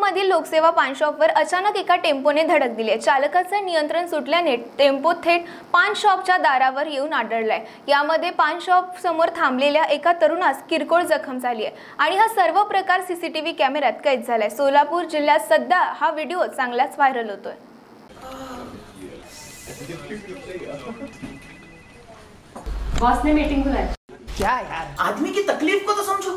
मधील लोकसेवा पान शॉपवर अचानक एका टेम्पोने धडक दिली चालकाचे नियंत्रण सुटल्याने टेम्पो थेट पान शॉपच्या दारावर येऊन आढळलाय यामध्ये पान शॉप समोर थांबलेल्या एका तरुणास किरकोळ जखम झाली आहे आणि हा सर्व प्रकार सीसीटीव्ही कॅमेऱ्यात कैद झालाय सोलापूर जिल्ह्यात सध्या हा व्हिडिओ चांगलाच व्हायरल होतोय बॉस ने मीटिंग बुलाई क्या यार आदमी की तकलीफ को तो समझो